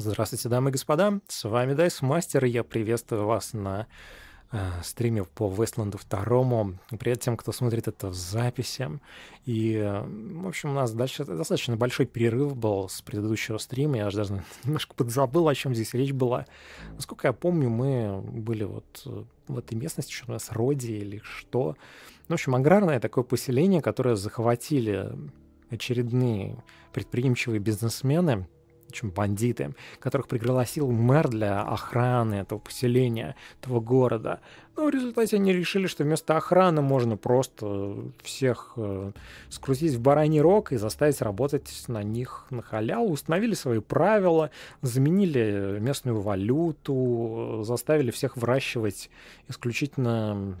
Здравствуйте, дамы и господа, с вами Дайс Мастер, и я приветствую вас на э, стриме по Вестланду второму. Привет тем, кто смотрит это в записи. И, э, в общем, у нас дальше достаточно большой перерыв был с предыдущего стрима, я даже немножко подзабыл, о чем здесь речь была. Насколько я помню, мы были вот э, в этой местности, что у нас Роди или что. Ну, в общем, аграрное такое поселение, которое захватили э, очередные предприимчивые бизнесмены — чем бандиты, которых пригласил мэр для охраны этого поселения, этого города. Но в результате они решили, что вместо охраны можно просто всех э, скрутить в бараний рог и заставить работать на них на халяву. Установили свои правила, заменили местную валюту, э, заставили всех выращивать исключительно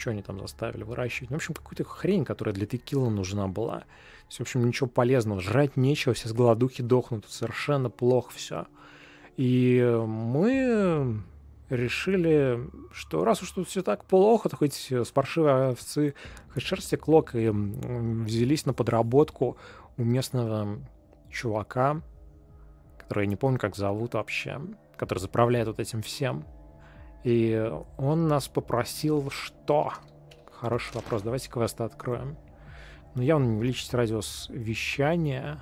что они там заставили выращивать. Ну, в общем, какую-то хрень, которая для текила нужна была. То есть, в общем, ничего полезного. Жрать нечего, все с голодухи дохнут. Совершенно плохо все. И мы решили, что раз уж тут все так плохо, то хоть с паршивой овцы, хоть шерсти клок, и взялись на подработку у местного чувака, который я не помню, как зовут вообще, который заправляет вот этим всем. И он нас попросил что? Хороший вопрос. Давайте квесты откроем. Но ну, явно не увеличить радиус вещания.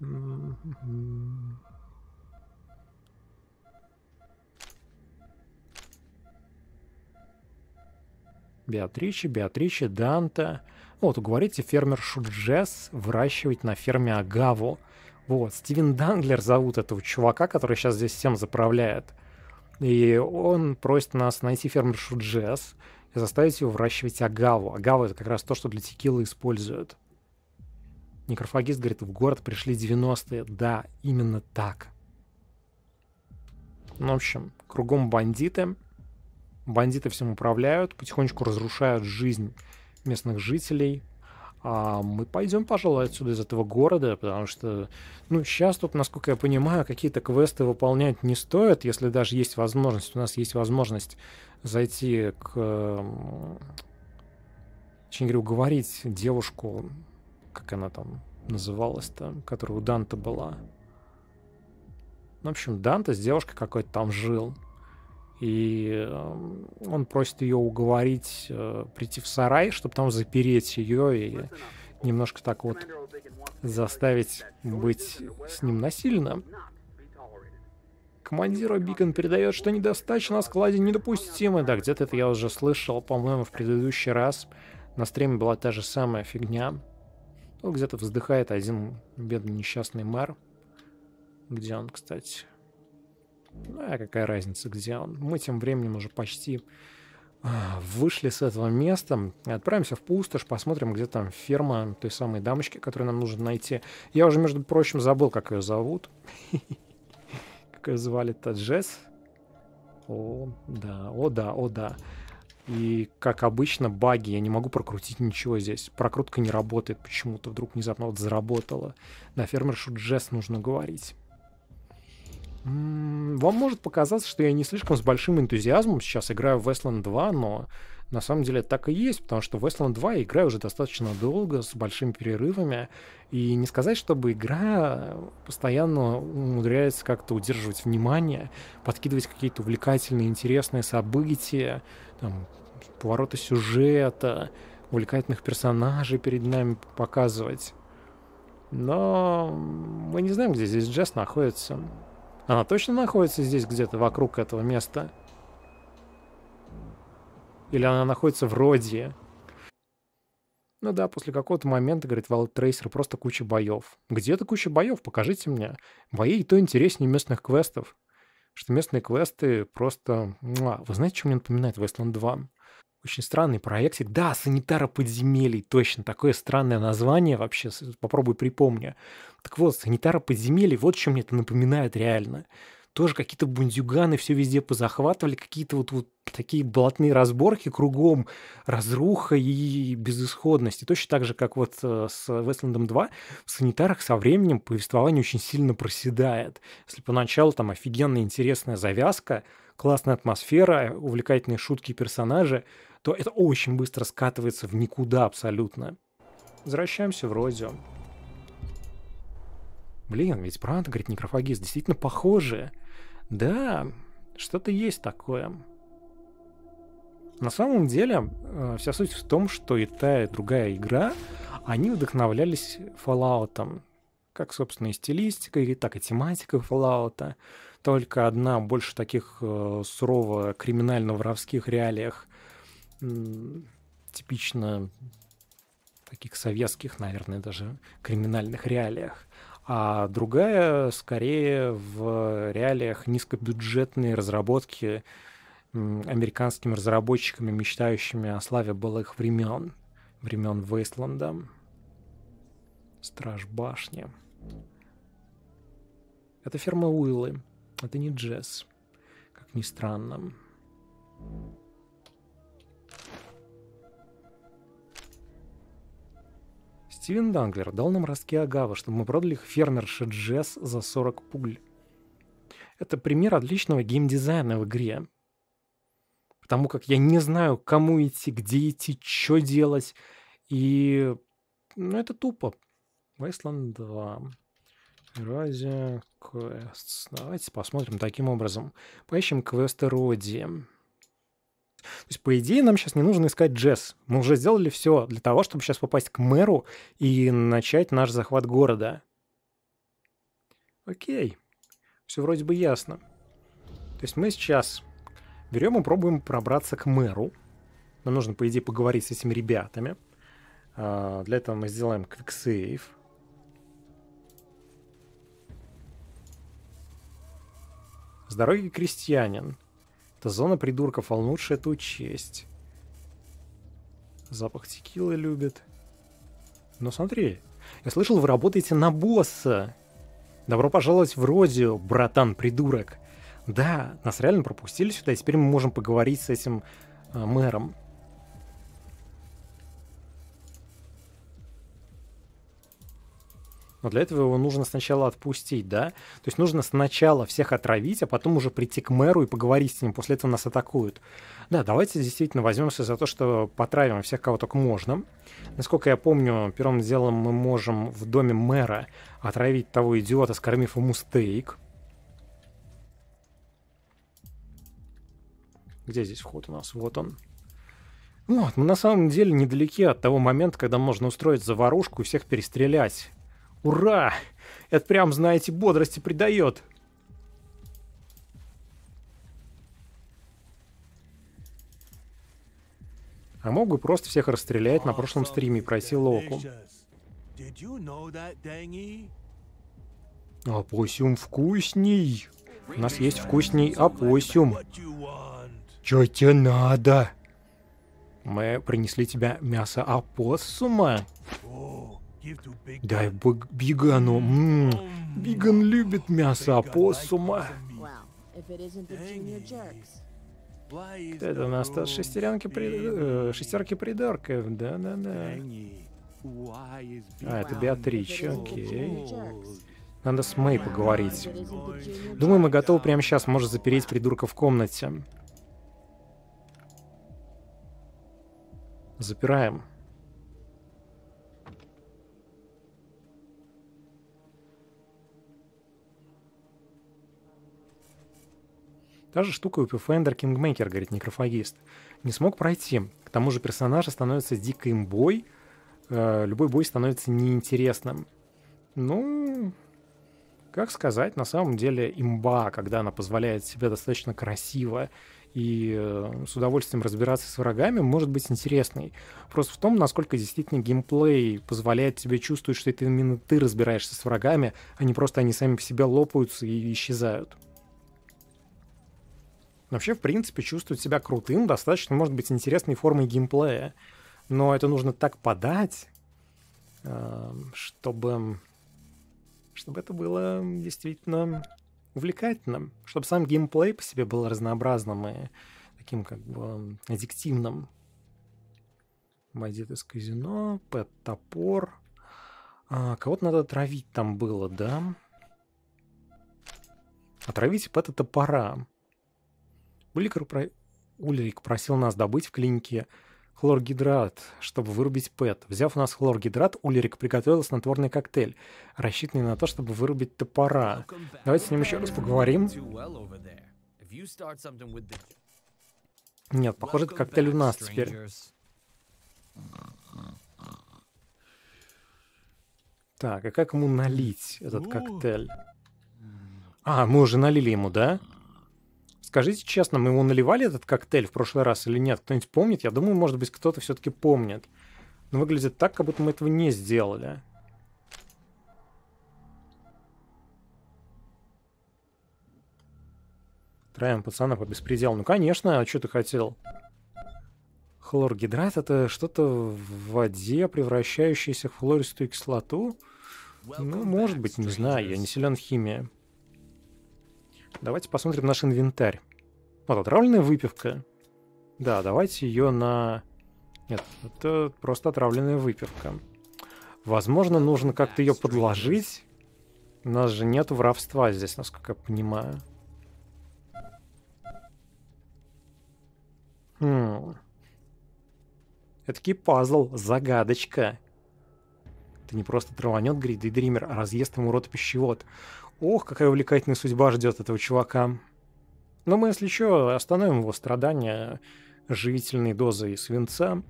М-м-м. Беатриче, Беатриче, Данте. Вот, уговорите фермер Шуджес выращивать на ферме Агаву. Вот, Стивен Данглер зовут этого чувака, который сейчас здесь всем заправляет. И он просит нас найти фермершу Джесс и заставить его выращивать агаву. Агава — это как раз то, что для текилы используют. Некрофагист говорит, в город пришли 90-е. Да, именно так. Ну, в общем, кругом бандиты. Бандиты всем управляют, потихонечку разрушают жизнь местных жителей, а мы пойдем, пожалуй, отсюда из этого города, потому что, ну, сейчас тут, насколько я понимаю, какие-то квесты выполнять не стоит, если даже есть возможность, у нас есть возможность зайти к... Очень уговорить девушку, как она там называлась-то, которая у Данта была. Ну, в общем, Данта с девушкой какой-то там жил и эм, он просит ее уговорить э, прийти в сарай, чтобы там запереть ее и немножко так вот заставить быть с ним насильно. Командира Бикон передает, что недостача на складе недопустимы. Да, где-то это я уже слышал, по-моему, в предыдущий раз. На стриме была та же самая фигня. Ну, где-то вздыхает один бедный несчастный мэр. Где он, кстати? Ну, а какая разница, где он? Мы тем временем уже почти а, вышли с этого места, отправимся в пустошь, посмотрим, где там ферма той самой дамочки, которую нам нужно найти. Я уже, между прочим, забыл, как ее зовут. Как ее звали Таджес? О, да, о да, о да. И, как обычно, баги. Я не могу прокрутить ничего здесь. Прокрутка не работает почему-то. Вдруг внезапно вот заработала. На фермершу Джесс нужно говорить. Вам может показаться, что я не слишком с большим энтузиазмом сейчас играю в Westland 2, но на самом деле так и есть, потому что в Westland 2 я играю уже достаточно долго, с большими перерывами, и не сказать, чтобы игра постоянно умудряется как-то удерживать внимание, подкидывать какие-то увлекательные, интересные события, там, повороты сюжета, увлекательных персонажей перед нами показывать. Но мы не знаем, где здесь Джесс находится. Она точно находится здесь где-то вокруг этого места? Или она находится в Родии? Ну да, после какого-то момента, говорит Вал Трейсер, просто куча боев. Где то куча боев? Покажите мне. Бои и то интереснее местных квестов. Что местные квесты просто... Вы знаете, что мне напоминает Westland 2? Очень странный проектик. Да, «Санитара подземелий», точно, такое странное название вообще, попробуй припомню. Так вот, «Санитара подземелий», вот что мне это напоминает реально. Тоже какие-то бундюганы все везде позахватывали, какие-то вот, вот такие блатные разборки кругом, разруха и безысходность. И точно так же, как вот э, с Westland 2, в «Санитарах» со временем повествование очень сильно проседает. Если поначалу там офигенная интересная завязка, классная атмосфера, увлекательные шутки и персонажи — то это очень быстро скатывается в никуда абсолютно. Возвращаемся в Розио. Блин, ведь правда, говорит некрофагист, действительно похожие. Да, что-то есть такое. На самом деле, э, вся суть в том, что и та, и другая игра, они вдохновлялись Fallout, как, собственно, и стилистикой, так и тематикой Fallout. Только одна больше таких э, сурово криминально-воровских реалиях, типично таких советских, наверное, даже криминальных реалиях. А другая скорее в реалиях низкобюджетной разработки американскими разработчиками, мечтающими о славе былых времен, времен Вейсленда, Страж Башни. Это ферма Уиллы, это не джесс, как ни странно. Стивен Данглер дал нам ростки агавы, чтобы мы продали их фермерше Джесс за 40 пуль. Это пример отличного геймдизайна в игре. Потому как я не знаю, кому идти, где идти, что делать. И ну, это тупо. Wasteland 2. Эрозия квест. Давайте посмотрим таким образом. Поищем квесты Роди. То есть, по идее, нам сейчас не нужно искать джесс. Мы уже сделали все для того, чтобы сейчас попасть к мэру и начать наш захват города. Окей. Все вроде бы ясно. То есть мы сейчас берем и пробуем пробраться к мэру. Нам нужно, по идее, поговорить с этими ребятами. А, для этого мы сделаем квиксейв. Здоровый крестьянин. Это зона придурков, а лучше это учесть. Запах текилы любит. Но смотри, я слышал, вы работаете на босса. Добро пожаловать в Родио, братан-придурок. Да, нас реально пропустили сюда, и теперь мы можем поговорить с этим э, мэром. Но для этого его нужно сначала отпустить, да? То есть нужно сначала всех отравить, а потом уже прийти к мэру и поговорить с ним. После этого нас атакуют. Да, давайте действительно возьмемся за то, что потравим всех, кого только можно. Насколько я помню, первым делом мы можем в доме мэра отравить того идиота, скормив ему стейк. Где здесь вход у нас? Вот он. Ну вот, мы на самом деле недалеки от того момента, когда можно устроить заварушку и всех перестрелять. Ура! Это прям, знаете, бодрости придает. А мог бы просто всех расстрелять на прошлом стриме, просил Локу. Апосиум вкусней. У нас есть вкусней апосиум. Чё тебе надо? Мы принесли тебя мясо апоссума. Дай Бигану. Ммм, Биган любит мясо опоссума. А это у нас то шестеренки при... Э, шестерки придурков, да-да-да. А, это Беатрича, окей. Надо с Мэй поговорить. Думаю, мы готовы прямо сейчас, может, запереть придурка в комнате. Запираем. Та же штука у Pathfinder Kingmaker, говорит некрофагист. Не смог пройти. К тому же персонажа становится дикой бой, э, любой бой становится неинтересным. Ну, как сказать, на самом деле имба, когда она позволяет себе достаточно красиво и э, с удовольствием разбираться с врагами, может быть интересной. Просто в том, насколько действительно геймплей позволяет тебе чувствовать, что это именно ты разбираешься с врагами, а не просто они сами по себе лопаются и исчезают вообще, в принципе, чувствовать себя крутым достаточно, может быть, интересной формой геймплея. Но это нужно так подать, эм, чтобы, чтобы это было действительно увлекательным, чтобы сам геймплей по себе был разнообразным и таким как бы аддиктивным. Бандит из казино, пэт-топор. А, кого-то надо травить там было, да? Отравить пэта-топора. Уликер про... Ульрик просил нас добыть в клинике хлоргидрат, чтобы вырубить ПЭТ. Взяв у нас хлоргидрат, Ульрик приготовил снотворный коктейль, рассчитанный на то, чтобы вырубить топора. Давайте с ним еще раз поговорим. Нет, похоже, это коктейль у нас теперь. Так, а как ему налить этот коктейль? А, мы уже налили ему, да? Скажите честно, мы его наливали этот коктейль в прошлый раз или нет? Кто-нибудь помнит? Я думаю, может быть, кто-то все-таки помнит. Но выглядит так, как будто мы этого не сделали. Травим пацана по беспределу. Ну, конечно, а что ты хотел? Хлоргидрат — это что-то в воде, превращающееся в хлористую кислоту? Ну, может быть, не знаю, я не силен в химии. Давайте посмотрим наш инвентарь. Вот отравленная выпивка. Да, давайте ее на... Нет, это просто отравленная выпивка. Возможно, нужно как-то ее подложить. У нас же нет воровства здесь, насколько я понимаю. Хм. Этакий пазл, загадочка. Это не просто траванет гриды Дример, а разъест ему рот пищевод. Ох, какая увлекательная судьба ждет этого чувака. Но мы, если что, остановим его страдания живительной дозой свинца.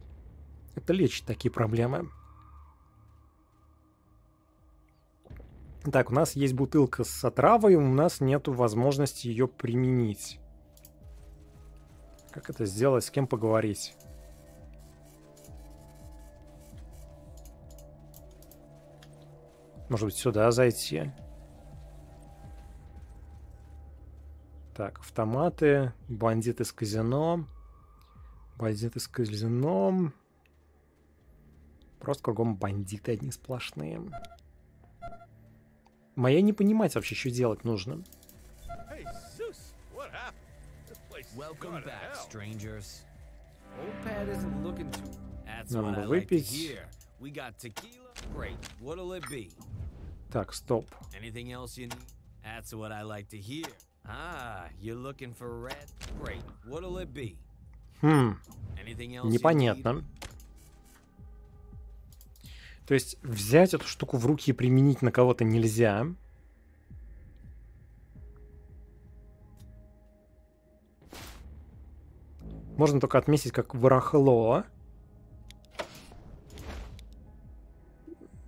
Это лечит такие проблемы. Так, у нас есть бутылка с отравой, у нас нет возможности ее применить. Как это сделать, с кем поговорить? Может быть, сюда зайти? Так, автоматы, бандиты с казино, бандиты с казино. Просто кругом бандиты одни сплошные. Моя не понимать вообще, что делать нужно. Нам бы выпить. Так, стоп. That's what I like to hear. Ah, you're looking for red. Great. What'll it be? Хм. Непонятно. То есть взять эту штуку в руки и применить на кого-то нельзя. Можно только отметить как ворохло.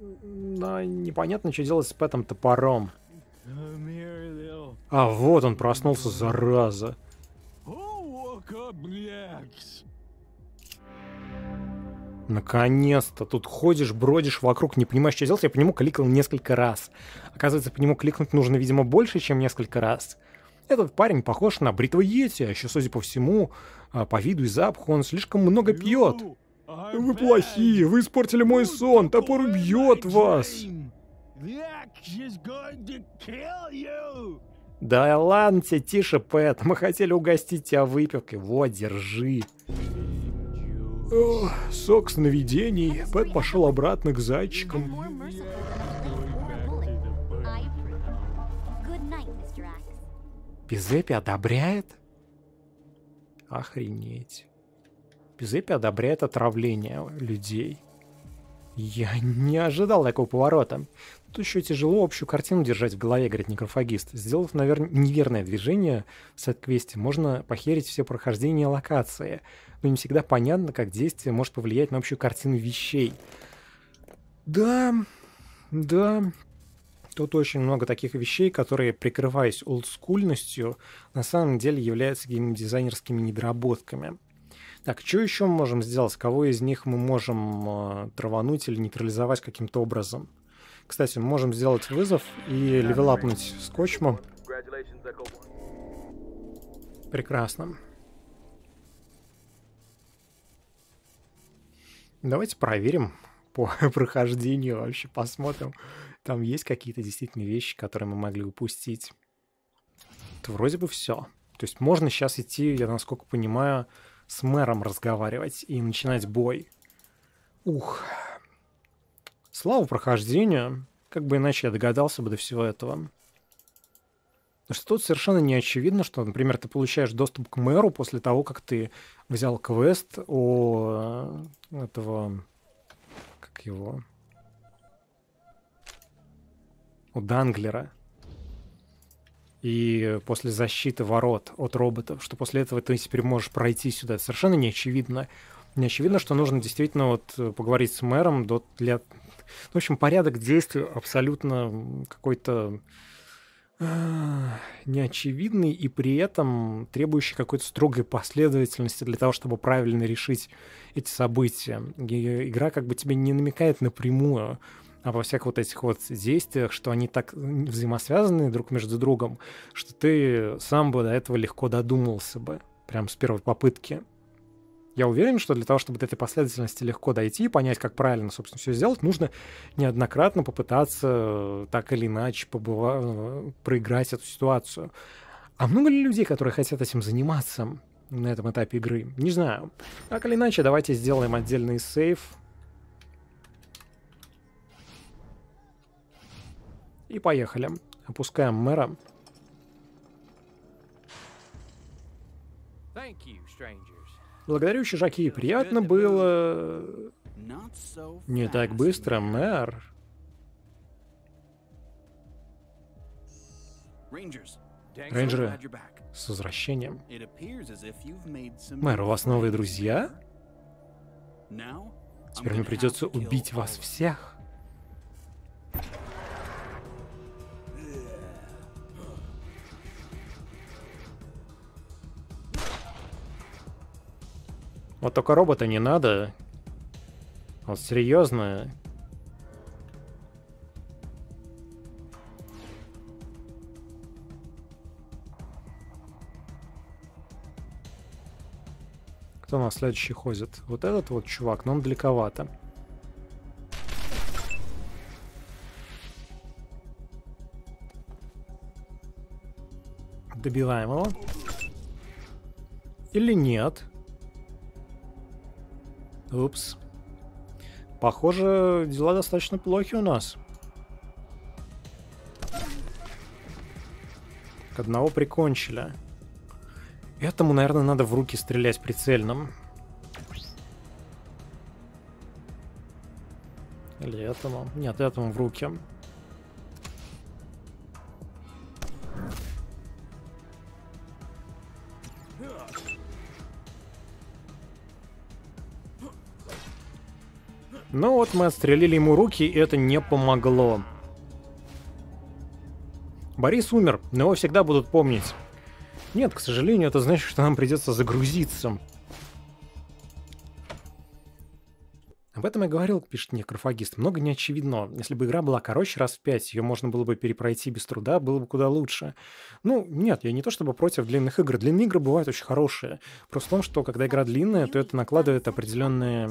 Да, непонятно, что делать с этим топором. Э, а вот он проснулся, зараза. Наконец-то. Тут ходишь, бродишь вокруг, не понимаешь, что делать. Я по нему кликал несколько раз. Оказывается, по нему кликнуть нужно, видимо, больше, чем несколько раз. Этот парень похож на бритва Йети, а еще, судя по всему, а, по виду и запаху он слишком много пьет. Вы плохие, вы испортили мой сон, топор убьет вас. Да ладно тебе, тише, Пэт. Мы хотели угостить тебя выпивкой. Вот, держи. О, сок сновидений. Пэт пошел обратно к зайчикам. Пизепи одобряет? Охренеть. Пизепи одобряет отравление людей. Я не ожидал такого поворота. Тут еще тяжело общую картину держать в голове, говорит некрофагист. Сделав, наверное, неверное движение в сетквесте, можно похерить все прохождение локации. Но ну, не всегда понятно, как действие может повлиять на общую картину вещей. Да, да, Тут очень много таких вещей, которые, прикрываясь олдскульностью, на самом деле являются геймдизайнерскими недоработками. Так, что еще мы можем сделать? Кого из них мы можем э, травануть или нейтрализовать каким-то образом? Кстати, мы можем сделать вызов и левелапнуть скотчмом. Прекрасно. Давайте проверим по прохождению, вообще посмотрим. Там есть какие-то действительно вещи, которые мы могли упустить. Это вроде бы все. То есть можно сейчас идти, я насколько понимаю, с мэром разговаривать и начинать бой. Ух, славу прохождению, как бы иначе я догадался бы до всего этого. Потому что тут совершенно не очевидно, что, например, ты получаешь доступ к мэру после того, как ты взял квест о э, этого... Как его? У Данглера. И после защиты ворот от роботов, что после этого ты теперь можешь пройти сюда. Это совершенно не очевидно. Не очевидно, что нужно действительно вот э, поговорить с мэром до, для... В общем, порядок действий абсолютно какой-то а, неочевидный и при этом требующий какой-то строгой последовательности для того, чтобы правильно решить эти события. И э, игра как бы тебе не намекает напрямую обо а всех вот этих вот действиях, что они так э, взаимосвязаны друг между другом, что ты сам бы до этого легко додумался бы, прям с первой попытки. Я уверен, что для того, чтобы до этой последовательности легко дойти и понять, как правильно, собственно, все сделать, нужно неоднократно попытаться э, так или иначе побыва... Э, проиграть эту ситуацию. А много ли людей, которые хотят этим заниматься на этом этапе игры? Не знаю. Так или иначе, давайте сделаем отдельный сейф. И поехали. Опускаем мэра. Благодарю, чужаки. Приятно было... Э, не так быстро, мэр. Рейнджеры, с возвращением. Мэр, у вас новые друзья? Теперь мне придется убить вас всех. Вот только робота не надо. Вот серьезно. Кто у нас следующий ходит? Вот этот вот чувак, но он далековато. Добиваем его. Или нет? Упс. Похоже, дела достаточно плохи у нас. К одного прикончили. Этому, наверное, надо в руки стрелять прицельным. Или этому? Нет, этому в руки. Но вот мы отстрелили ему руки, и это не помогло. Борис умер, но его всегда будут помнить. Нет, к сожалению, это значит, что нам придется загрузиться. Об этом я говорил, пишет мне Много неочевидно. Если бы игра была короче раз в пять, ее можно было бы перепройти без труда, было бы куда лучше. Ну, нет, я не то чтобы против длинных игр. Длинные игры бывают очень хорошие. Просто в том, что когда игра длинная, то это накладывает определенные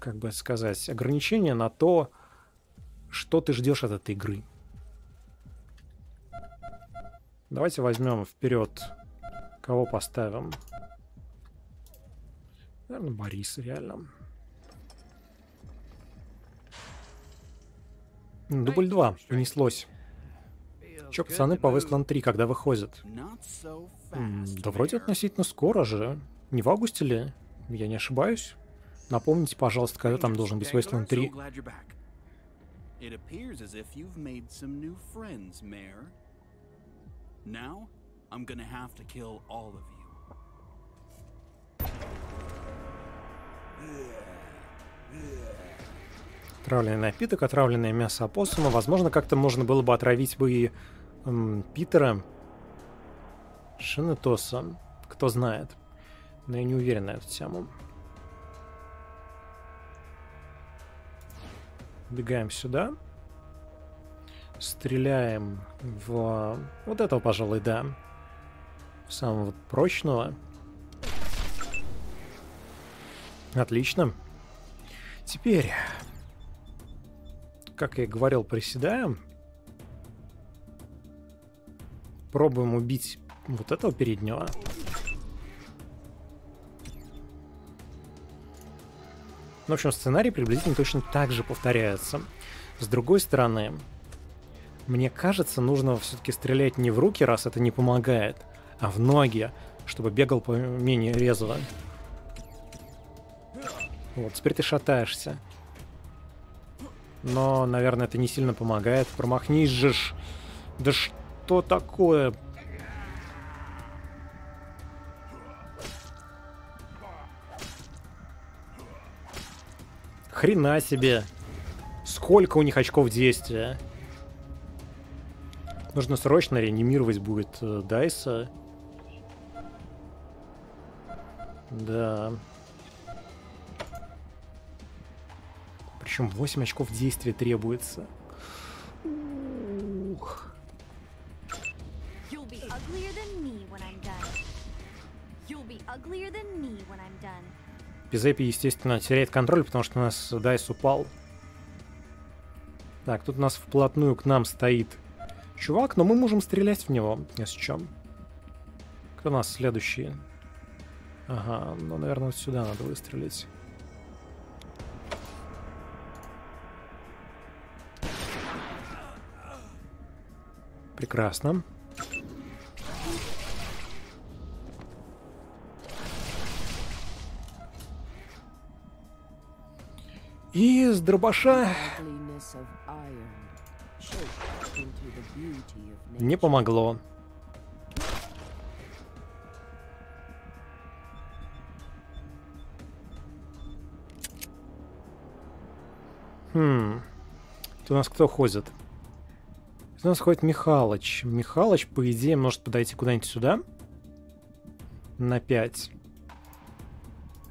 как бы сказать, ограничение на то, что ты ждешь от этой игры. Давайте возьмем вперед, кого поставим. Наверное, Борис, реально. Дубль 2 унеслось. Че, пацаны, по Wasteland 3 когда выходит? Да вроде относительно скоро же. Не в августе ли? Я не ошибаюсь. Напомните, пожалуйста, когда там должен быть Wasteland 3. It appears as if you've made some new friends, Mayor. Now, I'm gonna have to kill all of you. Отравленный напиток, отравленное мясо опоссума. Возможно, как-то можно было бы отравить бы и эм, Питера Шинетоса. Кто знает. Но я не уверен на эту тему. Бегаем сюда. Стреляем в... Вот этого, пожалуй, да. Самого прочного. Отлично. Теперь, как я и говорил, приседаем. Пробуем убить вот этого переднего. Ну, в общем, сценарий приблизительно точно так же повторяется. С другой стороны, мне кажется, нужно все-таки стрелять не в руки, раз это не помогает, а в ноги, чтобы бегал менее резво. Вот, теперь ты шатаешься. Но, наверное, это не сильно помогает. Промахнись же ж. Да что такое? Хрена себе. Сколько у них очков действия. Нужно срочно реанимировать будет э, Дайса. Да. Причем 8 очков действия требуется. Зеппи, естественно, теряет контроль, потому что у нас дайс упал. Так, тут у нас вплотную к нам стоит чувак, но мы можем стрелять в него, если чем. Кто у нас следующий? Ага, ну, наверное, вот сюда надо выстрелить. Прекрасно. И с дробаша... Не помогло. Хм. Это у нас кто ходит? Это у нас ходит Михалыч. Михалыч, по идее, может подойти куда-нибудь сюда. На 5.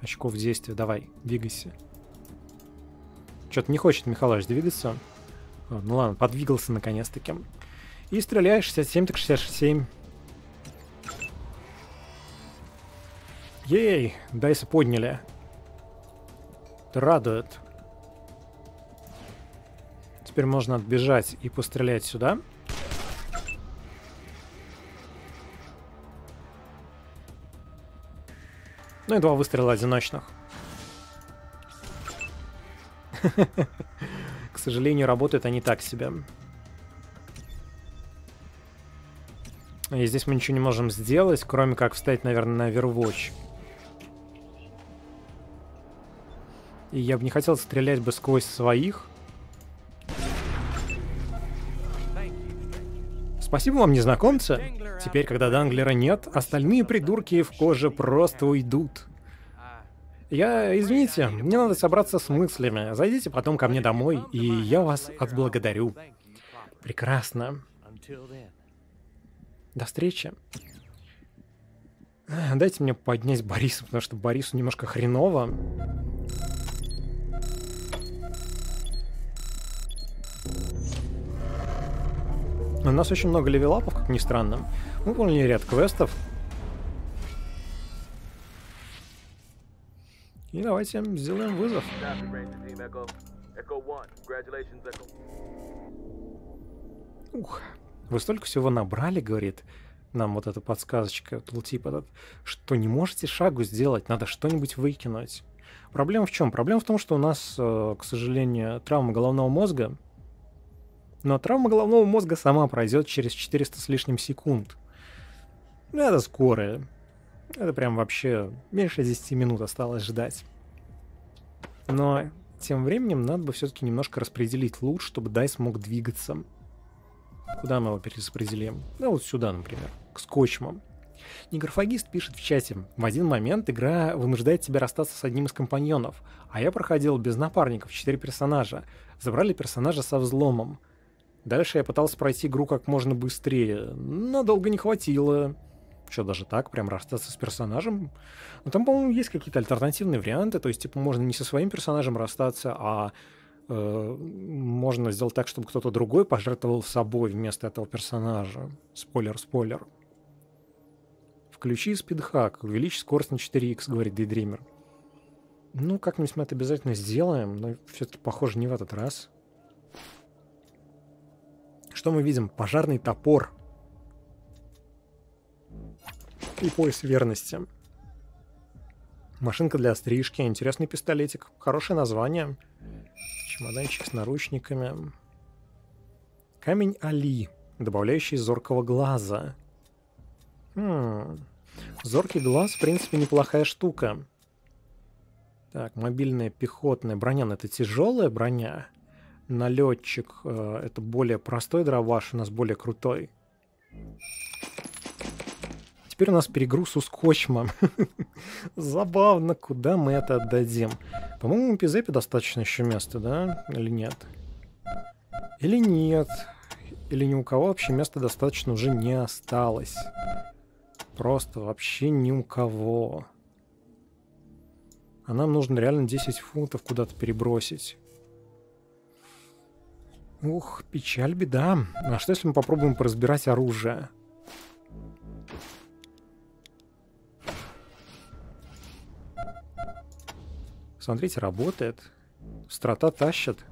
Очков действия. Давай, двигайся. Что-то не хочет Михалыч двигаться. Э, ну ладно, подвигался наконец-таки. И стреляешь 67 так 67. Ей, дайсы подняли. Это радует. Теперь можно отбежать и пострелять сюда. Ну и два выстрела одиночных. К сожалению, работают они так себе. И здесь мы ничего не можем сделать, кроме как встать, наверное, на Overwatch. И я бы не хотел стрелять бы сквозь своих. Спасибо вам, незнакомцы. Теперь, когда Данглера нет, остальные придурки в коже просто уйдут. Я, извините, мне надо собраться с мыслями. Зайдите потом ко мне домой, и я вас отблагодарю. Прекрасно. До встречи. Дайте мне поднять Бориса, потому что Борису немножко хреново. У нас очень много левелапов, как ни странно. Мы выполнили ряд квестов, И ну, давайте сделаем вызов. Ух, вы столько всего набрали, говорит нам вот эта подсказочка, тултип этот, что не можете шагу сделать, надо что-нибудь выкинуть. Проблема в чем? Проблема в том, что у нас, э, к сожалению, травма головного мозга, но травма головного мозга сама пройдет через 400 с лишним секунд. Это скорая. Это прям вообще меньше 10 минут осталось ждать. Но тем временем надо бы все-таки немножко распределить лут, чтобы дайс мог двигаться. Куда мы его перераспределим? Да вот сюда, например, к скотчмам. Неграфагист пишет в чате, в один момент игра вынуждает тебя расстаться с одним из компаньонов, а я проходил без напарников, четыре персонажа. Забрали персонажа со взломом. Дальше я пытался пройти игру как можно быстрее, но долго не хватило. Что, даже так? Прям расстаться с персонажем? Ну, там, по-моему, есть какие-то альтернативные варианты. То есть, типа, можно не со своим персонажем расстаться, а э, можно сделать так, чтобы кто-то другой пожертвовал собой вместо этого персонажа. Спойлер, спойлер. Включи спидхак, увеличь скорость на 4 x, говорит Дейдример. Ну, как-нибудь мы это обязательно сделаем, но все-таки, похоже, не в этот раз. Что мы видим? Пожарный топор и пояс верности. Машинка для стрижки, интересный пистолетик, хорошее название. Чемоданчик с наручниками. Камень Али, добавляющий зоркого глаза. Хм. Зоркий глаз, в принципе, неплохая штука. Так, мобильная пехотная броня. Это тяжелая броня. Налетчик. Э, это более простой дробаш, у нас более крутой. Теперь у нас перегруз у скотчма. Забавно, куда мы это отдадим. По-моему, Пизепе достаточно еще места, да? Или нет? Или нет? Или ни у кого вообще места достаточно уже не осталось? Просто вообще ни у кого. А нам нужно реально 10 фунтов куда-то перебросить. Ух, печаль, беда. А что если мы попробуем поразбирать оружие? Смотрите, работает. Страта тащит.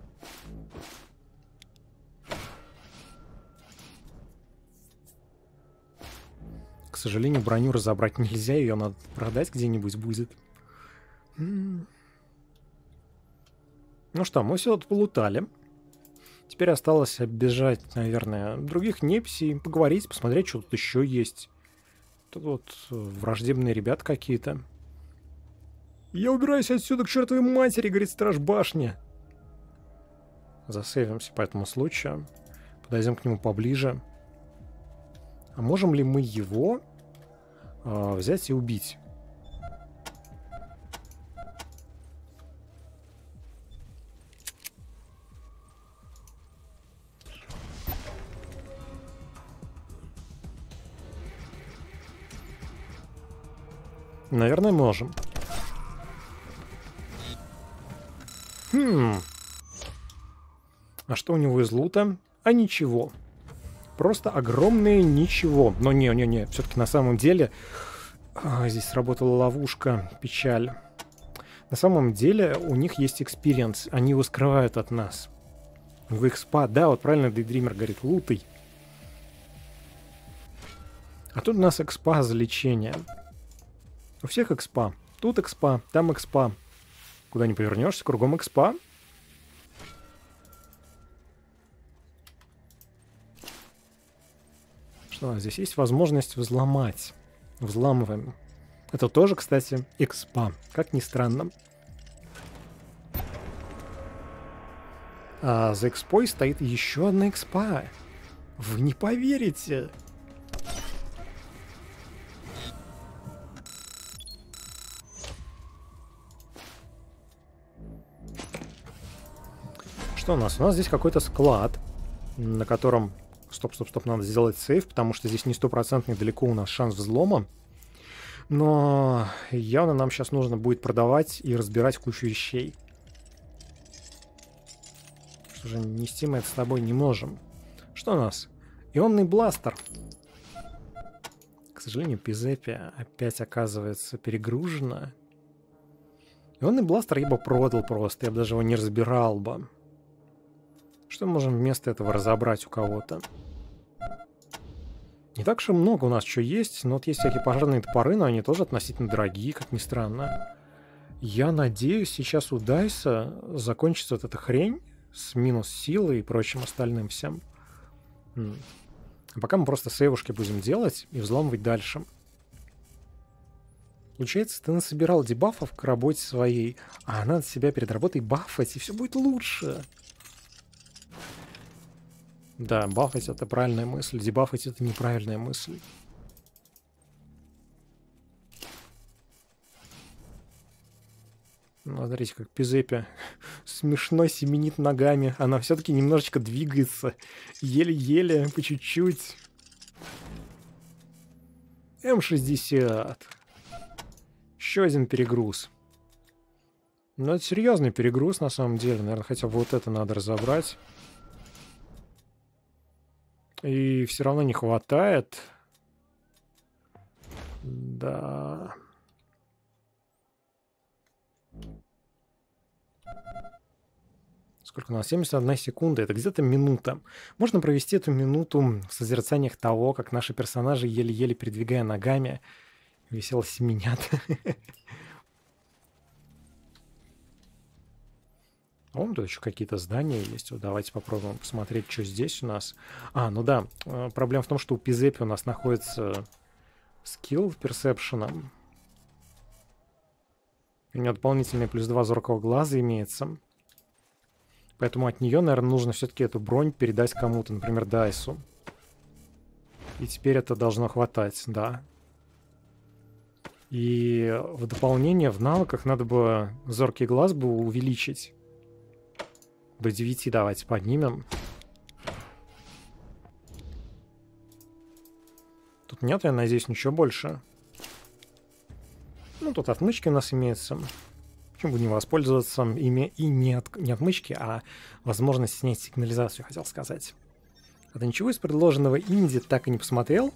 К сожалению, броню разобрать нельзя, ее надо продать где-нибудь будет. Ну что, мы все тут полутали. Теперь осталось оббежать, наверное, других непсей, поговорить, посмотреть, что тут еще есть. Тут вот э, враждебные ребят какие-то. «Я убираюсь отсюда к чертовой матери!» — говорит страж башни. Засейвимся по этому случаю. Подойдем к нему поближе. А можем ли мы его э, взять и убить? Наверное, можем. А что у него из лута? А ничего. Просто огромное ничего. Но не-не-не, все-таки на самом деле а, здесь сработала ловушка. Печаль. На самом деле у них есть экспириенс. Они его скрывают от нас. В их спа, да, вот правильно Дейдример говорит, лутый. А тут у нас экспа за лечение. У всех экспа. Тут экспа, там экспа. Куда не повернешься, кругом экспа. Что, здесь есть возможность взломать. Взламываем. Это тоже, кстати, экспа. Как ни странно. А за экспой стоит еще одна экспа. Вы не поверите. Что у нас? У нас здесь какой-то склад, на котором... Стоп, стоп, стоп, надо сделать сейф, потому что здесь не стопроцентный далеко у нас шанс взлома. Но явно нам сейчас нужно будет продавать и разбирать кучу вещей. Что же, нести мы это с тобой не можем. Что у нас? Ионный бластер. К сожалению, Пизепия опять оказывается перегружена. Ионный бластер я бы продал просто, я бы даже его не разбирал бы что мы можем вместо этого разобрать у кого-то. Не так же много у нас что есть, но вот есть всякие пожарные топоры, но они тоже относительно дорогие, как ни странно. Я надеюсь, сейчас у Дайса закончится вот эта хрень с минус силы и прочим остальным всем. А пока мы просто сейвушки будем делать и взламывать дальше. Получается, ты насобирал дебафов к работе своей, а она от себя перед работой бафать, и все будет лучше. Да, бафать это правильная мысль, дебафать это неправильная мысль. Ну, смотрите, как Пизепи смешно семенит ногами. Она все-таки немножечко двигается. Еле-еле, по чуть-чуть. М60. Еще один перегруз. Ну, это серьезный перегруз, на самом деле. Наверное, хотя бы вот это надо разобрать. И все равно не хватает. Да. сколько у нас, 71 секунда, это где-то минута. Можно провести эту минуту в созерцаниях того, как наши персонажи еле-еле передвигая ногами весело семенят О, а тут еще какие-то здания есть. Вот давайте попробуем посмотреть, что здесь у нас. А, ну да, э, проблема в том, что у Пизепи у нас находится скилл в персепшена. У нее дополнительный плюс 2 зоркого глаза имеется. Поэтому от нее, наверное, нужно все-таки эту бронь передать кому-то, например, Дайсу. И теперь это должно хватать, да. И в дополнение в навыках надо бы зоркий глаз бы увеличить. До 9 давайте поднимем. Тут нет, я надеюсь, ничего больше. Ну, тут отмычки у нас имеются. Почему бы не воспользоваться ими и не, от, не отмычки, а возможность снять сигнализацию, хотел сказать. А ты ничего из предложенного Инди так и не посмотрел?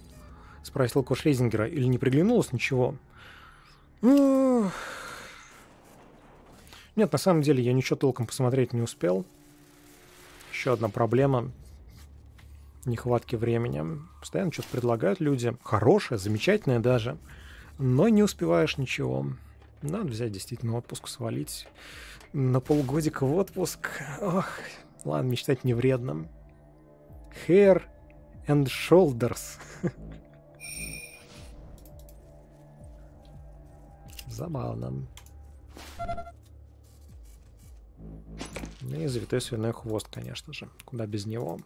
Спросил Кош Лейзингера. Или не приглянулось ничего? Ну, нет, на самом деле я ничего толком посмотреть не успел. Еще одна проблема нехватки времени. Постоянно что-то предлагают люди. Хорошее, замечательное даже. Но не успеваешь ничего. Надо взять действительно отпуск, свалить на полгодика в отпуск. Ох, ладно, мечтать не вредно. Hair and Shoulders. Забавно. Ну и завитой свиной хвост, конечно же. Куда без него.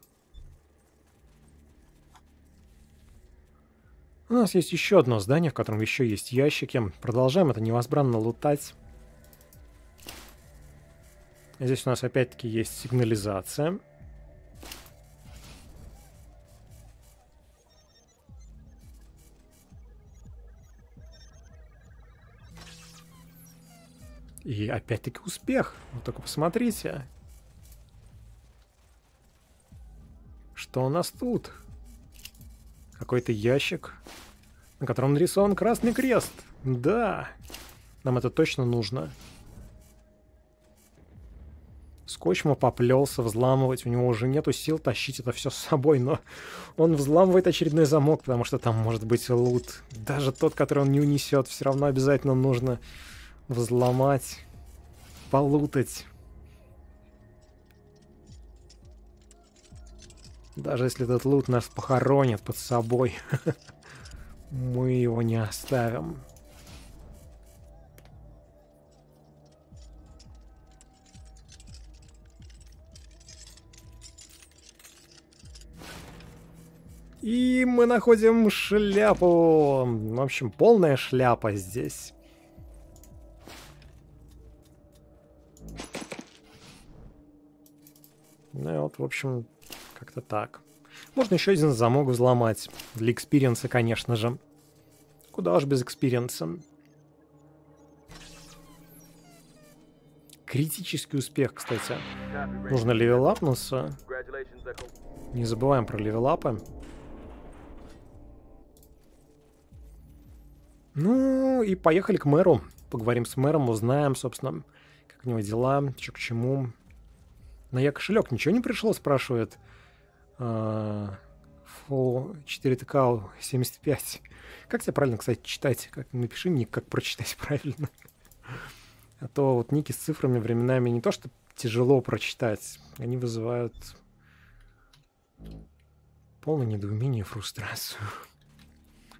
У нас есть еще одно здание, в котором еще есть ящики. Продолжаем это невозбранно лутать. Здесь у нас опять-таки есть сигнализация. Сигнализация. И опять-таки успех. Вы ну, только посмотрите. Что у нас тут? Какой-то ящик, на котором нарисован красный крест. Да, нам это точно нужно. Скотчма поплелся взламывать, у него уже нету сил тащить это все с собой, но он взламывает очередной замок, потому что там может быть лут. Даже тот, который он не унесет, все равно обязательно нужно взломать, полутать. Даже если этот лут нас похоронит под собой, мы его не оставим. И мы находим шляпу. В общем, полная шляпа здесь. Ну и вот, в общем, как-то так. Можно еще один замок взломать. Для экспириенса, конечно же. Куда уж без экспириенса. Критический успех, кстати. Нужно левелапнуться. Не забываем про левелапы. Ну и поехали к мэру. Поговорим с мэром, узнаем, собственно, как у него дела, что к чему. На я кошелек ничего не пришло, спрашивает. Фу, 4ТК 75. Как тебя правильно, кстати, читать? Как, напиши ник, как прочитать правильно. А то вот ники с цифрами временами не то, что тяжело прочитать, они вызывают полное недоумение и фрустрацию.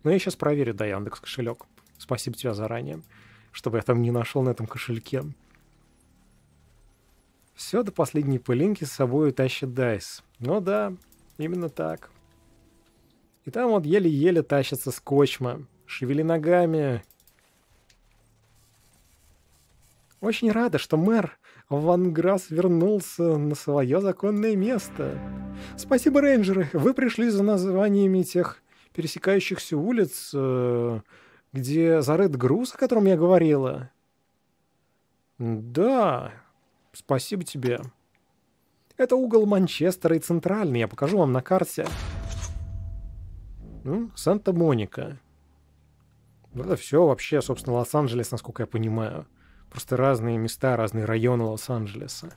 Но я сейчас проверю, да, Яндекс кошелек. Спасибо тебе заранее, чтобы я там не нашел на этом кошельке. Все до последней пылинки с собой тащит Дайс. Ну да, именно так. И там вот еле-еле тащится скотчма. Шевели ногами. Очень рада, что мэр Ван Грасс вернулся на свое законное место. Спасибо, рейнджеры, вы пришли за названиями тех пересекающихся улиц, э, где зарыт груз, о котором я говорила. Да, Спасибо тебе. Это угол Манчестера и Центральный, я покажу вам на карте. Ну, Санта-Моника. Это все вообще, собственно, Лос-Анджелес, насколько я понимаю. Просто разные места, разные районы Лос-Анджелеса.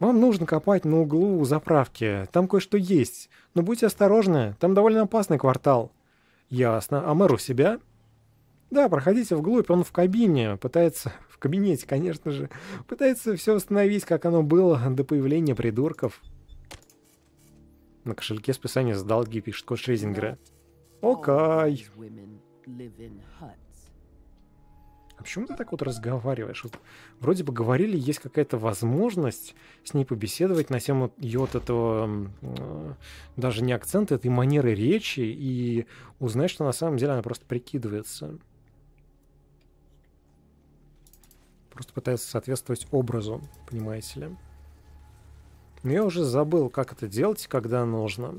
Вам нужно копать на углу заправки. Там кое-что есть. Но будьте осторожны, там довольно опасный квартал. Ясно. А мэр у себя? Да, проходите вглубь, он в кабине. Пытается кабинете, конечно же, пытается все восстановить, как оно было до появления придурков. На кошельке списание за долги пишет код Шрезингера. Окай. А почему ты так вот разговариваешь? Вот вроде бы говорили, есть какая-то возможность с ней побеседовать на тему ее вот этого, э, даже не акцента, а этой манеры речи, и узнать, что на самом деле она просто прикидывается. Просто пытается соответствовать образу, понимаете ли. Но я уже забыл, как это делать, когда нужно.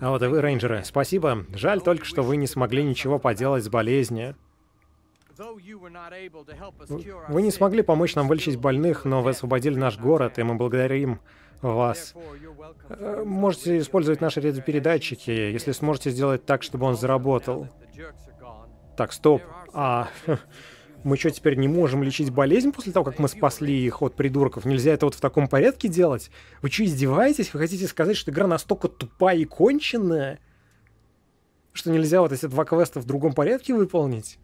А вот и вы, рейнджеры, спасибо. Жаль только, что вы не смогли ничего поделать с болезнью. Вы не смогли помочь нам вылечить больных, но вы освободили наш город, и мы благодарим вас. Э, можете использовать наши редопередатчики, если сможете сделать так, чтобы он заработал. Так, стоп. А мы что, теперь не можем лечить болезнь после того, как мы спасли их от придурков? Нельзя это вот в таком порядке делать? Вы что, издеваетесь? Вы хотите сказать, что игра настолько тупая и конченная, что нельзя вот эти два квеста в другом порядке выполнить?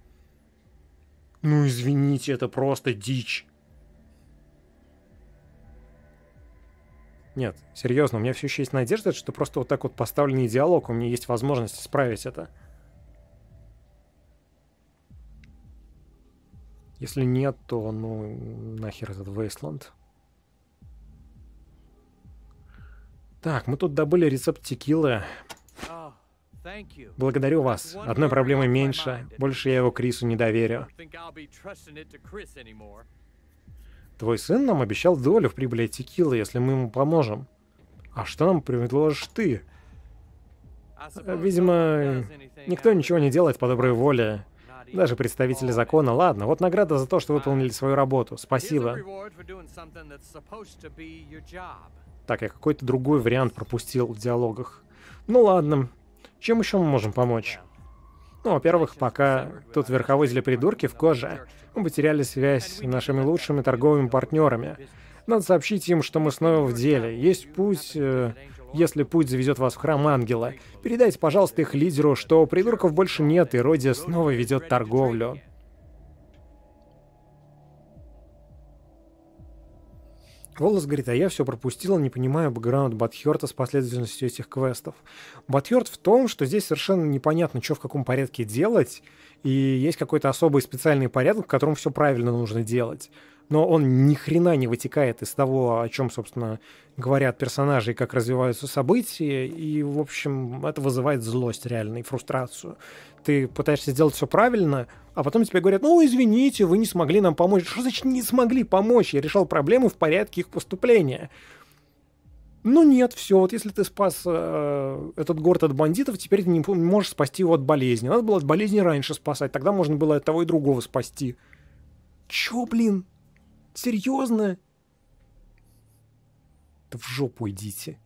Ну, извините, это просто дичь. Нет, серьезно, у меня все еще есть надежда, что просто вот так вот поставленный диалог, у меня есть возможность исправить это. Если нет, то ну нахер этот Вейсланд. Так, мы тут добыли рецепт текилы. Oh, Благодарю вас. Одной проблемы меньше. Больше я его Крису не доверю. Твой сын нам обещал долю в прибыли от текилы, если мы ему поможем. А что нам предложишь ты? Э, видимо, никто ничего не делает по доброй воле. Даже представители закона, ладно, вот награда за то, что выполнили свою работу. Спасибо. Так, я какой-то другой вариант пропустил в диалогах. Ну ладно. Чем еще мы можем помочь? Ну, во-первых, пока тут для придурки в коже, мы потеряли связь с нашими лучшими торговыми партнерами. Надо сообщить им, что мы снова в деле. Есть путь э, если путь заведет вас в храм ангела. Передайте, пожалуйста, их лидеру, что придурков больше нет, и Роди снова ведет торговлю. Волос говорит, а я все пропустила, не понимаю бэкграунд Батхерта с последовательностью этих квестов. Батхерт в том, что здесь совершенно непонятно, что в каком порядке делать, и есть какой-то особый специальный порядок, в котором все правильно нужно делать но он ни хрена не вытекает из того, о чем, собственно, говорят персонажи и как развиваются события. И, в общем, это вызывает злость реально и фрустрацию. Ты пытаешься сделать все правильно, а потом тебе говорят, ну, извините, вы не смогли нам помочь. Что значит не смогли помочь? Я решал проблемы в порядке их поступления. Ну нет, все, вот если ты спас э, этот город от бандитов, теперь ты не можешь спасти его от болезни. Надо было от болезни раньше спасать, тогда можно было от того и другого спасти. Чё, блин? Серьезно? Да в жопу идите.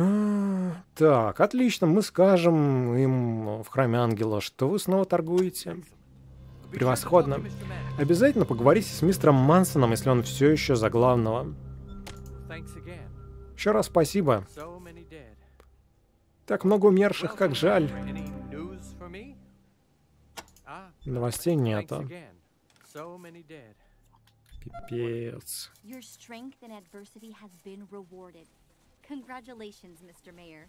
А, так, отлично, мы скажем им в храме ангела, что вы снова торгуете. Превосходно. Обязательно поговорите с мистером Мансоном, если он все еще за главного. Еще раз спасибо. Так много умерших, как жаль. А? Новостей нету. So many dead. Пипец. Your strength in adversity has been rewarded. Congratulations, Mr. Mayor.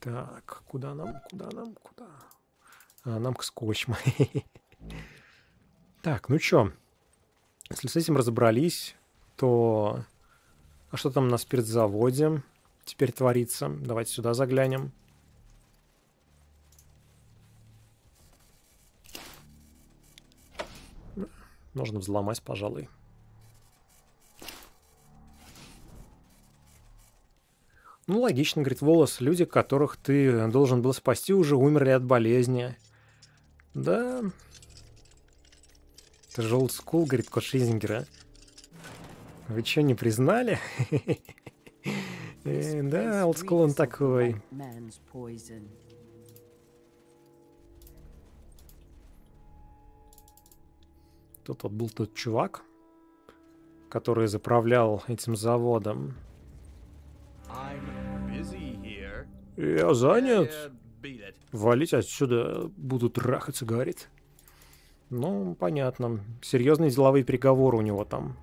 Так, куда нам, куда нам, куда? А, нам к скотчам. так, ну чё? Если с этим разобрались, то... А что там на спиртзаводе теперь творится? Давайте сюда заглянем. Нужно взломать, пожалуй. Ну, логично, говорит Волос, люди, которых ты должен был спасти, уже умерли от болезни. Да. Это же олдскул, говорит кот а? Вы что, не признали? Э, да, олдскул он такой. Тут вот был тот чувак, который заправлял этим заводом. Я занят. Э, Валить отсюда будут трахаться, говорит. Ну, понятно. Серьезные деловые переговоры у него там.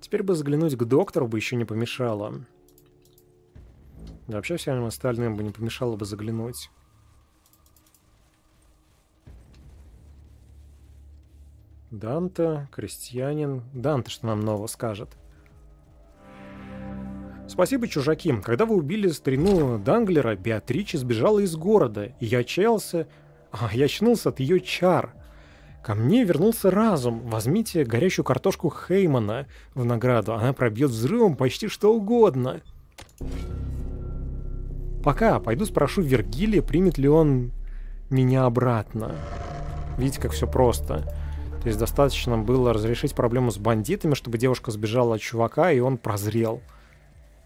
Теперь бы заглянуть к доктору бы еще не помешало. Да вообще всем остальным бы не помешало бы заглянуть. Данте, крестьянин. Данте, что нам нового скажет. Спасибо, чужаки. Когда вы убили старину Данглера, Беатрича сбежала из города, и я чаялся... А, я очнулся от ее чар. Ко мне вернулся разум. Возьмите горячую картошку Хеймана в награду. Она пробьет взрывом почти что угодно. Пока пойду спрошу Вергилия, примет ли он меня обратно. Видите, как все просто. То есть достаточно было разрешить проблему с бандитами, чтобы девушка сбежала от чувака, и он прозрел.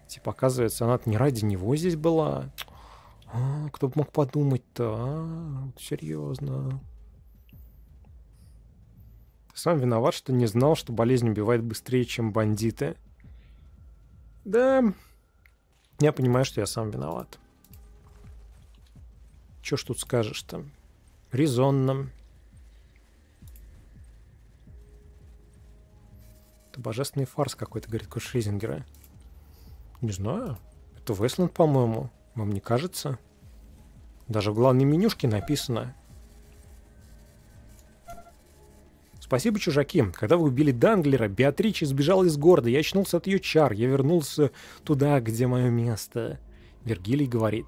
Типа, оказывается, она не ради него здесь была. А, кто бы мог подумать-то, а? Серьезно. Сам виноват, что не знал, что болезнь убивает быстрее, чем бандиты. Да, я понимаю, что я сам виноват. Что ж тут скажешь-то? Резонно. Это божественный фарс какой-то, говорит Куш а? Не знаю. Это Весленд, по-моему. Вам не кажется? Даже в главной менюшке написано. Спасибо, чужаки. Когда вы убили Данглера, Беатрича сбежала из города. Я очнулся от ее чар. Я вернулся туда, где мое место. Вергилий говорит.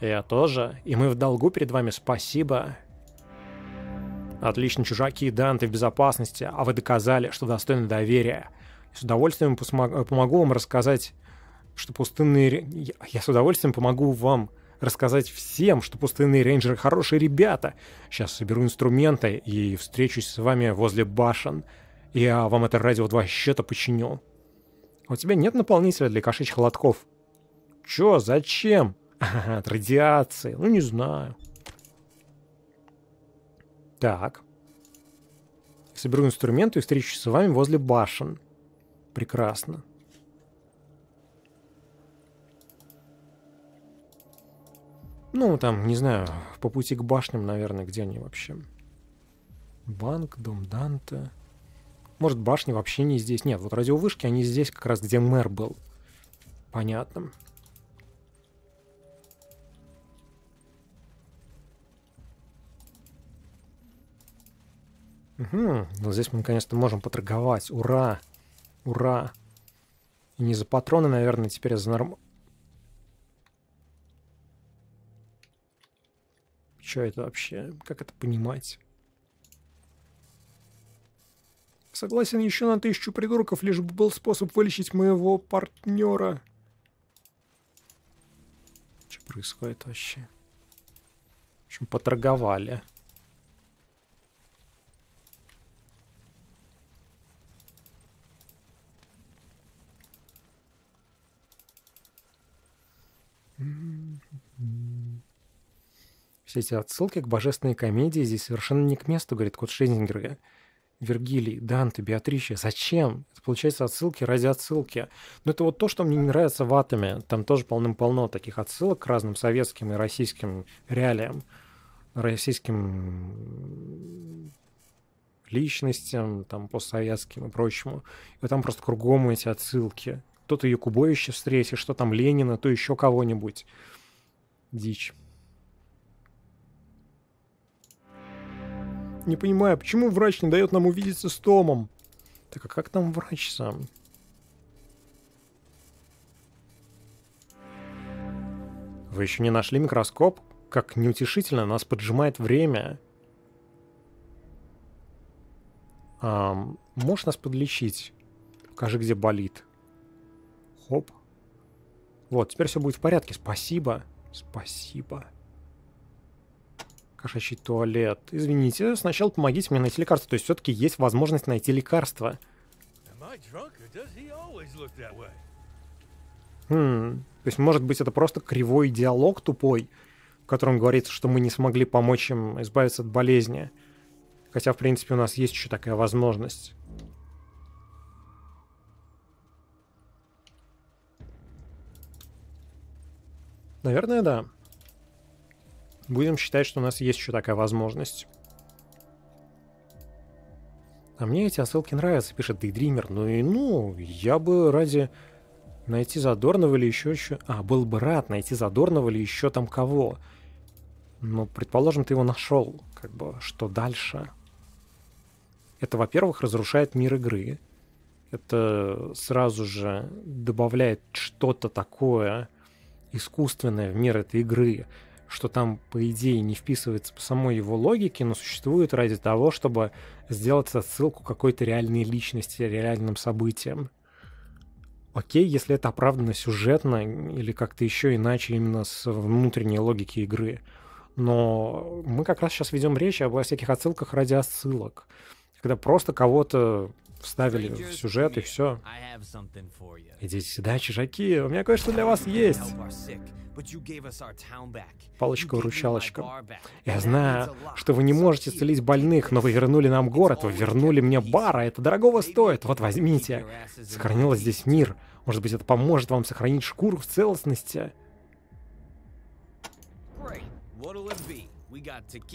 Я тоже. И мы в долгу перед вами. Спасибо. Отлично, чужаки и Данты в безопасности, а вы доказали, что достойны доверия. С удовольствием э, помогу вам рассказать, что пустынные... Я с удовольствием помогу вам рассказать всем, что пустынные рейнджеры хорошие ребята. Сейчас соберу инструменты и встречусь с вами возле башен. Я вам это радио два счета починю. А у тебя нет наполнителя для кошечьих лотков. Чё, зачем? от радиации. Ну, не знаю. Так. Соберу инструменты и встречусь с вами возле башен. Прекрасно. Ну, там, не знаю, по пути к башням, наверное, где они вообще. Банк, дом Данте. Может, башни вообще не здесь. Нет, вот радиовышки, они здесь как раз, где мэр был. Понятно. Угу, ну здесь мы наконец-то можем поторговать. Ура! Ура! И не за патроны, наверное, теперь, а за норм... Что это вообще? Как это понимать? Согласен еще на тысячу придурков, лишь бы был способ вылечить моего партнера. Что происходит вообще? В общем, поторговали. Все эти отсылки к божественной комедии здесь совершенно не к месту, говорит Кот Шейзингерга. Вергилий, Данте, Беатрича. Зачем? Это получается отсылки ради отсылки. Но это вот то, что мне не нравится в «Атоме». Там тоже полным-полно таких отсылок к разным советским и российским реалиям, российским личностям, там, постсоветским и прочему. И там просто кругом эти отсылки. То ты Якубовича встретишь, что там Ленина, то еще кого-нибудь. Дичь. не понимаю, почему врач не дает нам увидеться с Томом? Так а как там врач сам? Вы еще не нашли микроскоп? Как неутешительно нас поджимает время. А, можешь нас подлечить? Покажи, где болит. Хоп. Вот, теперь все будет в порядке. Спасибо. Спасибо. Кошачий туалет. Извините, сначала помогите мне найти лекарство. То есть все-таки есть возможность найти лекарство. Хм. То есть, может быть, это просто кривой диалог тупой, в котором говорится, что мы не смогли помочь им избавиться от болезни. Хотя, в принципе, у нас есть еще такая возможность. Наверное, да. Будем считать, что у нас есть еще такая возможность. А мне эти отсылки нравятся, пишет Дейдример. Ну и ну, я бы ради найти Задорнова или еще еще... А, был бы рад найти Задорнова или еще там кого. Но предположим, ты его нашел. Как бы, что дальше? Это, во-первых, разрушает мир игры. Это сразу же добавляет что-то такое искусственное в мир этой игры что там, по идее, не вписывается по самой его логике, но существует ради того, чтобы сделать отсылку какой-то реальной личности, реальным событиям. Окей, если это оправдано сюжетно или как-то еще иначе именно с внутренней логики игры. Но мы как раз сейчас ведем речь обо всяких отсылках ради отсылок. Когда просто кого-то вставили в сюжет и все. Идите сюда, чужаки, у меня кое-что для вас есть. Палочка-выручалочка. Я знаю, что вы не можете исцелить больных, но вы вернули нам город, вы вернули мне бар, а это дорогого стоит. Вот возьмите. Сохранилось здесь мир. Может быть, это поможет вам сохранить шкуру в целостности.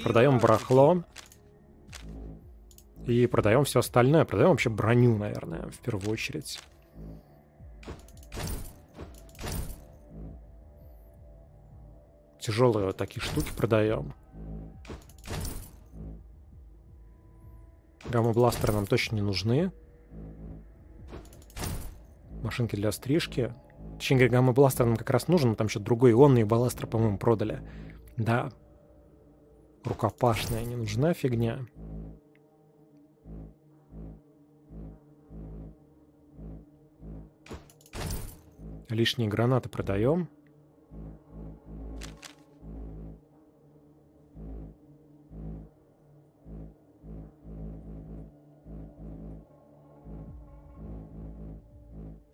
Продаем барахло. И продаем все остальное. Продаем вообще броню, наверное, в первую очередь. Тяжелые вот такие штуки продаем. Гамма-бластеры нам точно не нужны. Машинки для стрижки. Точнее, гамма-бластер нам как раз нужен, но там еще другой ионный балластер, по-моему, продали. Да. Рукопашная не нужна фигня. Лишние гранаты продаем.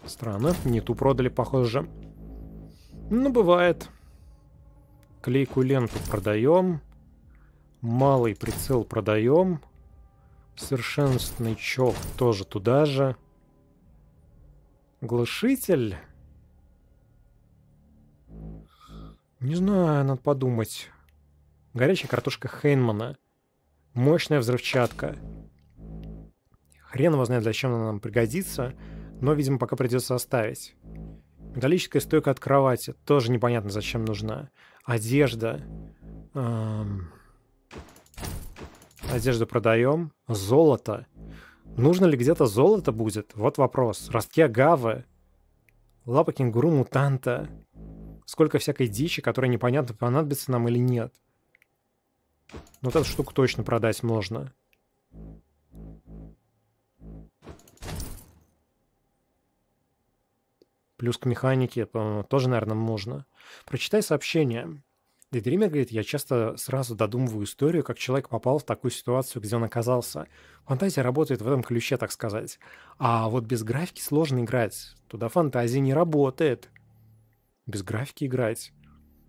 Странно. Не ту продали, похоже. Ну, бывает. Клейкую ленту продаем. Малый прицел продаем. Совершенственный чок тоже туда же. Глушитель Не знаю, надо подумать. Горячая картошка Хейнмана. Мощная взрывчатка. Хрен его знает, зачем она нам пригодится, но, видимо, пока придется оставить. Металлическая стойка от кровати. Тоже непонятно, зачем нужна. Одежда. Эм... Одежду продаем. Золото. Нужно ли где-то золото будет? Вот вопрос. Ростки агавы. Лапа кенгуру-мутанта сколько всякой дичи, которая непонятно, понадобится нам или нет. Ну, вот эту штуку точно продать можно. Плюс к механике, тоже, наверное, можно. Прочитай сообщение. Дейдример говорит, я часто сразу додумываю историю, как человек попал в такую ситуацию, где он оказался. Фантазия работает в этом ключе, так сказать. А вот без графики сложно играть. Туда фантазия не работает без графики играть.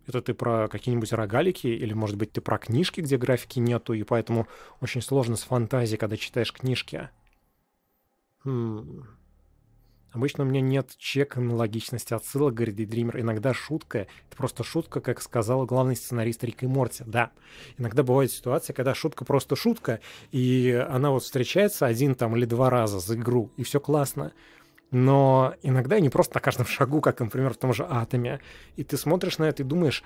Это ты про какие-нибудь рогалики, или, может быть, ты про книжки, где графики нету, и поэтому очень сложно с фантазией, когда читаешь книжки. Хм. Обычно у меня нет чека на логичность отсылок, говорит Дример. Иногда шутка — это просто шутка, как сказал главный сценарист Рик и Морти. Да, иногда бывает ситуация, когда шутка просто шутка, и она вот встречается один там или два раза за игру, и все классно но иногда они просто на каждом шагу, как, например, в том же атоме. И ты смотришь на это и думаешь,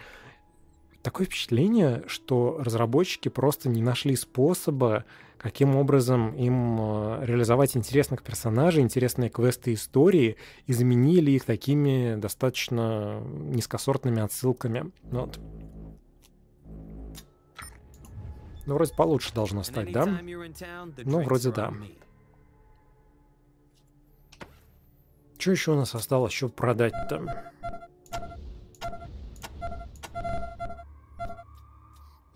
такое впечатление, что разработчики просто не нашли способа, каким образом им э, реализовать интересных персонажей, интересные квесты истории, и заменили их такими достаточно низкосортными отсылками. Ну вот. Ну, вроде получше должно стать, да? Ну, вроде да. Что еще у нас осталось еще продать там?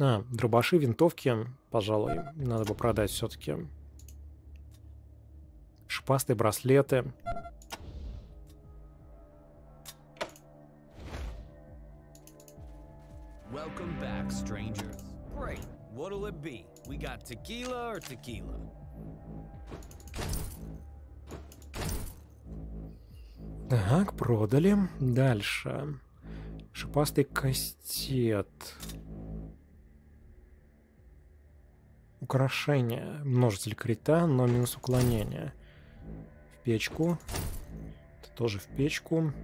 А, дробаши, винтовки, пожалуй, надо бы продать все-таки. шпасты, браслеты. back, Great. What'll it be? We got tequila or tequila? Так, продали. Дальше. Шипастый кастет. Украшение. Множитель крита, но минус уклонение. В печку. Это тоже в печку.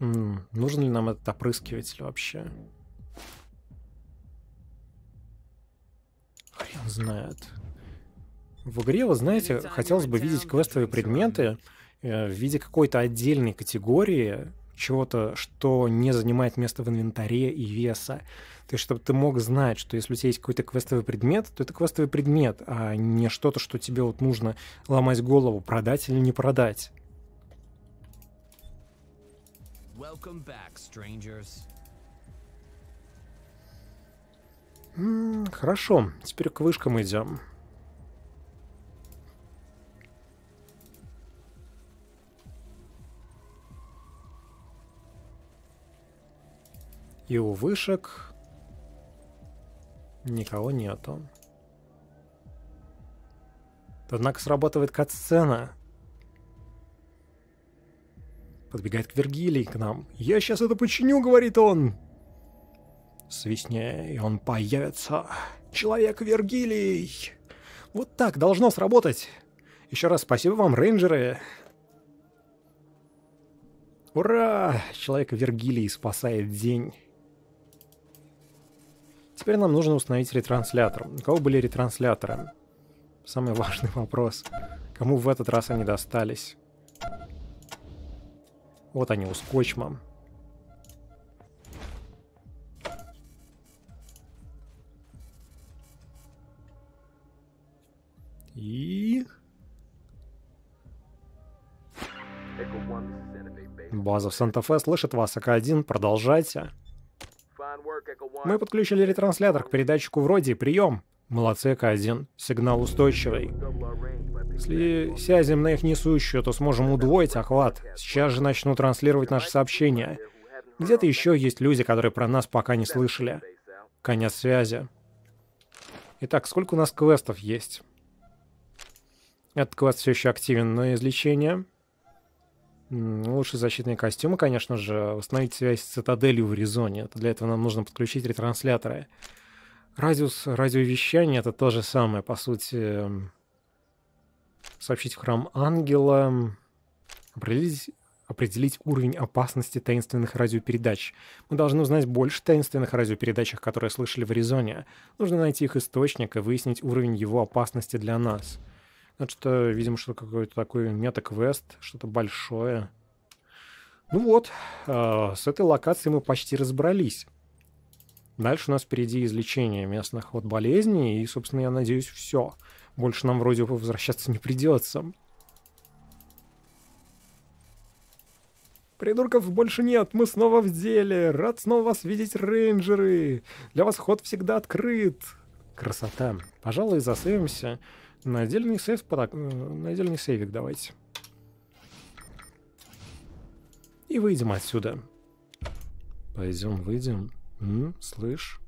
М -м, нужен ли нам этот опрыскиватель вообще? Хрен знает. В игре, вы знаете, хотелось бы видеть квестовые предметы э, в виде какой-то отдельной категории, чего-то, что не занимает место в инвентаре и веса. То есть, чтобы ты мог знать, что если у тебя есть какой-то квестовый предмет, то это квестовый предмет, а не что-то, что тебе вот нужно ломать голову, продать или не продать. back, хорошо, теперь к вышкам идем. И у вышек никого нету. Однако срабатывает катсцена. Подбегает к Вергилии к нам. «Я сейчас это починю», — говорит он. Свистнее и он появится. Человек Вергилий! Вот так должно сработать. Еще раз спасибо вам, рейнджеры. Ура! Человек Вергилий спасает день. Теперь нам нужно установить ретранслятор. У кого были ретрансляторы? Самый важный вопрос. Кому в этот раз они достались? Вот они у скотчма. И... База в Санта-Фе слышит вас, АК-1, продолжайте. Мы подключили ретранслятор к передатчику вроде «Прием». Молодцы, К1. Сигнал устойчивый. Если сядем на их несущую, то сможем удвоить охват. Сейчас же начну транслировать наши сообщения. Где-то еще есть люди, которые про нас пока не слышали. Конец связи. Итак, сколько у нас квестов есть? Этот квест все еще активен на излечение. Лучшие защитные костюмы, конечно же, установить связь с цитаделью в Аризоне. Для этого нам нужно подключить ретрансляторы. Радиус радиовещания — это то же самое, по сути. Сообщить в храм ангела, определить, определить уровень опасности таинственных радиопередач. Мы должны узнать больше таинственных радиопередачах, которые слышали в Аризоне. Нужно найти их источник и выяснить уровень его опасности для нас — Значит, видимо, что какой-то такой мета-квест, что-то большое. Ну вот, а, с этой локацией мы почти разобрались. Дальше у нас впереди излечение местных вот болезней, и, собственно, я надеюсь, все. Больше нам вроде бы возвращаться не придется. Придурков больше нет, мы снова в деле. Рад снова вас видеть, рейнджеры. Для вас ход всегда открыт. Красота. Пожалуй, засыпемся. На отдельный сейф, так, э, на отдельный сейвик давайте. И выйдем отсюда. Пойдем, выйдем. М -м, слышь.